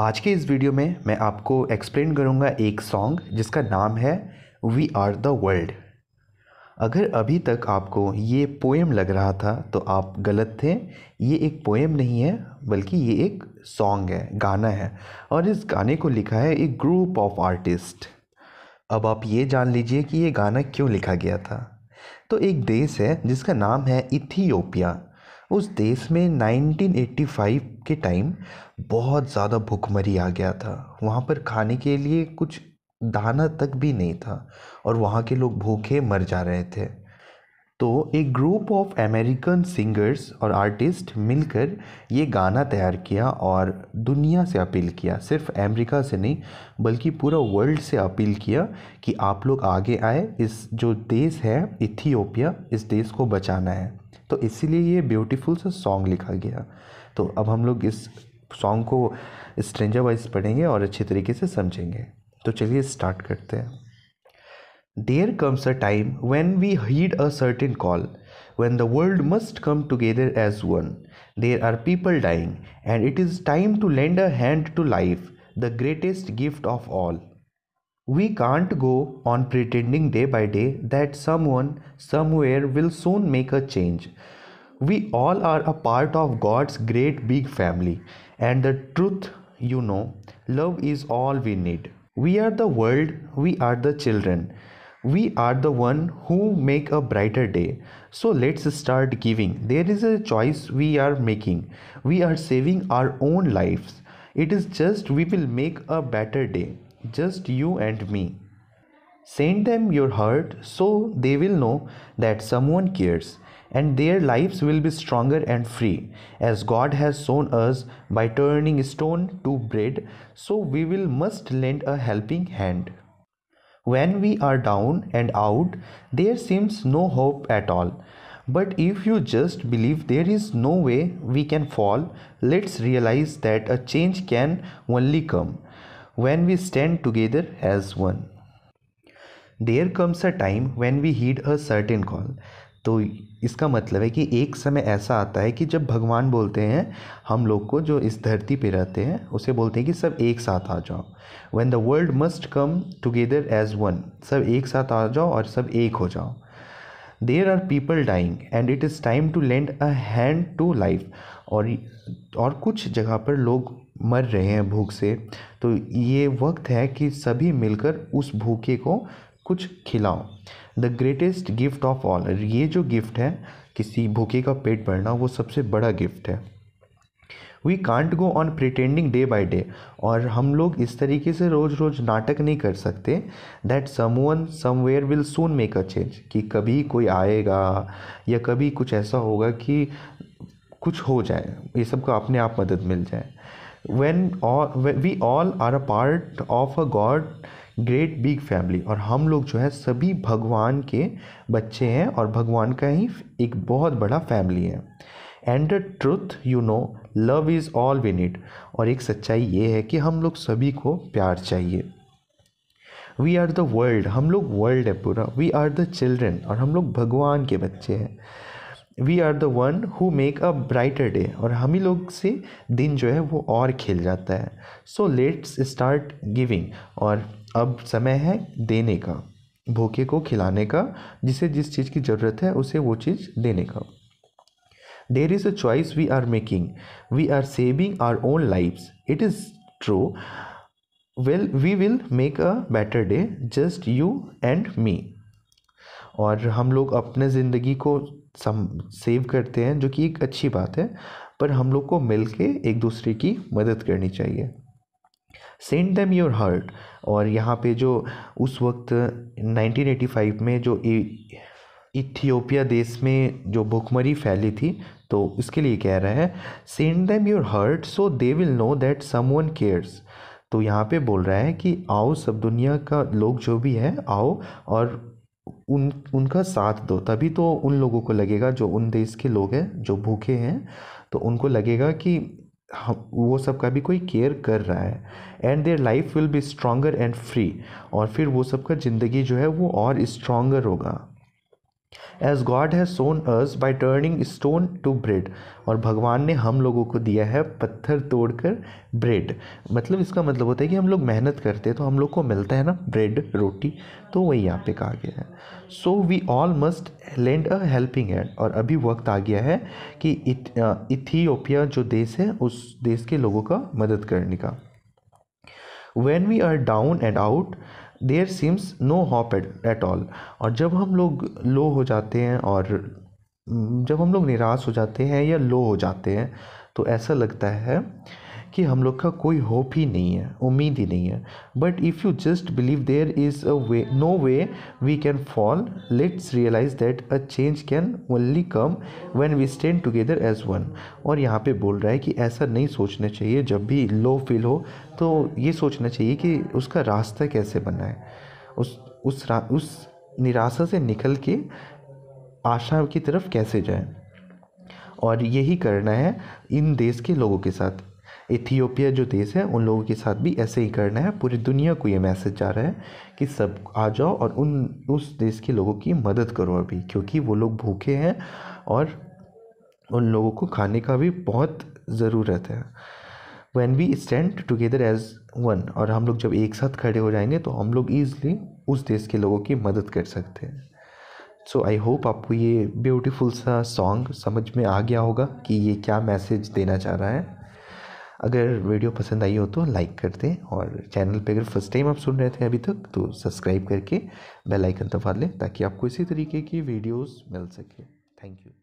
आज के इस वीडियो में मैं आपको एक्सप्लेन करूँगा एक सॉन्ग जिसका नाम है वी आर द वर्ल्ड अगर अभी तक आपको ये पोएम लग रहा था तो आप गलत थे ये एक पोएम नहीं है बल्कि ये एक सॉन्ग है गाना है और इस गाने को लिखा है एक ग्रुप ऑफ आर्टिस्ट अब आप ये जान लीजिए कि ये गाना क्यों लिखा गया था तो एक देश है जिसका नाम है इथियोपिया उस देश में 1985 के टाइम बहुत ज़्यादा भुखमरी आ गया था वहाँ पर खाने के लिए कुछ दाना तक भी नहीं था और वहाँ के लोग भूखे मर जा रहे थे तो एक ग्रुप ऑफ अमेरिकन सिंगर्स और आर्टिस्ट मिलकर ये गाना तैयार किया और दुनिया से अपील किया सिर्फ अमेरिका से नहीं बल्कि पूरा वर्ल्ड से अपील किया कि आप लोग आगे आए इस जो देश है इथियोपिया इस देश को बचाना है तो इसीलिए ये ब्यूटीफुल सा सॉन्ग लिखा गया तो अब हम लोग इस सॉन्ग को स्ट्रेंजर वाइज पढ़ेंगे और अच्छे तरीके से समझेंगे तो चलिए स्टार्ट करते हैं there comes a time when we heed a certain call when the world must come together as one there are people dying and it is time to lend a hand to life the greatest gift of all We can't go on pretending day by day that someone somewhere will soon make a change. We all are a part of God's great big family, and the truth you know, love is all we need. We are the world, we are the children. We are the one who make a brighter day. So let's start giving. There is a choice we are making. We are saving our own lives. It is just we will make a better day just you and me. Send them your heart so they will know that someone cares and their lives will be stronger and free as God has shown us by turning stone to bread so we will must lend a helping hand. When we are down and out there seems no hope at all but if you just believe there is no way we can fall let's realize that a change can only come when we stand together as one. there comes a time when we heed a certain call तो इसका मतलब है कि एक समय ऐसा आता है कि जब भगवान बोलते हैं हम लोग को जो इस धरती पे रहते हैं उसे बोलते हैं कि सब एक साथ आ जाओ when the world must come together as one सब एक साथ आ जाओ और सब एक हो जाओ there are people dying and it is time to lend a hand to life और और कुछ जगह पर लोग मर रहे हैं भूख से तो ये वक्त है कि सभी मिलकर उस भूखे को कुछ खिलाओ the greatest gift of all ये जो गिफ्ट है किसी भूखे का पेट भरना वो सबसे बड़ा गिफ्ट है we can't go on pretending day by day और हम लोग इस तरीके से रोज़ रोज़ नाटक नहीं कर सकते that someone somewhere will soon make a change कि कभी कोई आएगा या कभी कुछ ऐसा होगा कि कुछ हो जाए ये सबको अपने आप मदद मिल जाए when we all are a part of a God great big family और हम लोग जो है सभी भगवान के बच्चे हैं और भगवान का ही एक बहुत बड़ा फैमिली है and the truth you know love is all we need और एक सच्चाई ये है कि हम लोग सभी को प्यार चाहिए वी आर द वर्ल्ड हम लोग वर्ल्ड है पूरा वी आर द चिल्ड्रेन और हम लोग भगवान के बच्चे हैं we are the one who make a brighter day और हम ही लोग से दिन जो है वो और खिल जाता है सो लेट्स स्टार्ट गिविंग और अब समय है देने का भूखे को खिलाने का जिसे जिस चीज़ की ज़रूरत है उसे वो चीज़ देने का there is a choice we are making we are saving our own lives it is true well we will make a better day just you and me और हम लोग अपने ज़िंदगी को सम सेव करते हैं जो कि एक अच्छी बात है पर हम लोग को मिल के एक दूसरे की मदद करनी चाहिए सेंड दैम योर हार्ट और यहाँ पे जो उस वक्त 1985 में जो इथियोपिया देश में जो भुखमरी फैली थी तो उसके लिए कह रहा है send them your heart so they will know that someone cares तो यहाँ पे बोल रहा है कि आओ सब दुनिया का लोग जो भी है आओ और उन उनका साथ दो तभी तो उन लोगों को लगेगा जो उन देश के लोग हैं जो भूखे हैं तो उनको लगेगा कि हम वो सब का भी कोई केयर कर रहा है and their life will be stronger and free और फिर वो सबका ज़िंदगी जो है वो और स्ट्रॉन्गर होगा as God has shown us by turning stone to bread और भगवान ने हम लोगों को दिया है पत्थर तोड़कर ब्रेड मतलब इसका मतलब होता है कि हम लोग मेहनत करते हैं तो हम लोग को मिलता है ना ब्रेड रोटी तो वही यहाँ पे कहा गया है so we all must lend a helping hand और अभी वक्त आ गया है कि इथियोपिया जो देश है उस देश के लोगों का मदद करने का when we are down and out there seems no hope at all और जब हम लोग लो हो जाते हैं और जब हम लोग निराश हो जाते हैं या लो हो जाते हैं तो ऐसा लगता है कि हम लोग का कोई होप ही नहीं है उम्मीद ही नहीं है but if you just believe there is a way no way we can fall let's realize that a change can only come when we stand together as one और यहाँ पे बोल रहा है कि ऐसा नहीं सोचना चाहिए जब भी लो फील हो तो ये सोचना चाहिए कि उसका रास्ता कैसे बनाए उस उस रा, उस निराशा से निकल के आशा की तरफ कैसे जाए और यही करना है इन देश के लोगों के साथ इथियोपिया जो देश है उन लोगों के साथ भी ऐसे ही करना है पूरी दुनिया को ये मैसेज जा रहा है कि सब आ जाओ और उन उस देश के लोगों की मदद करो अभी क्योंकि वो लोग भूखे हैं और उन लोगों को खाने का भी बहुत ज़रूरत है when we stand together as one और हम लोग जब एक साथ खड़े हो जाएंगे तो हम लोग ईजली उस देश के लोगों की मदद कर सकते हैं सो आई होप आपको ये ब्यूटीफुल सा सॉन्ग समझ में आ गया होगा कि ये क्या मैसेज देना चाह रहा है अगर वीडियो पसंद आई हो तो लाइक कर दें और चैनल पे अगर फर्स्ट टाइम आप सुन रहे थे अभी तक तो सब्सक्राइब करके बेल आइकन दबा लें ताकि आपको इसी तरीके की वीडियोस मिल सके थैंक यू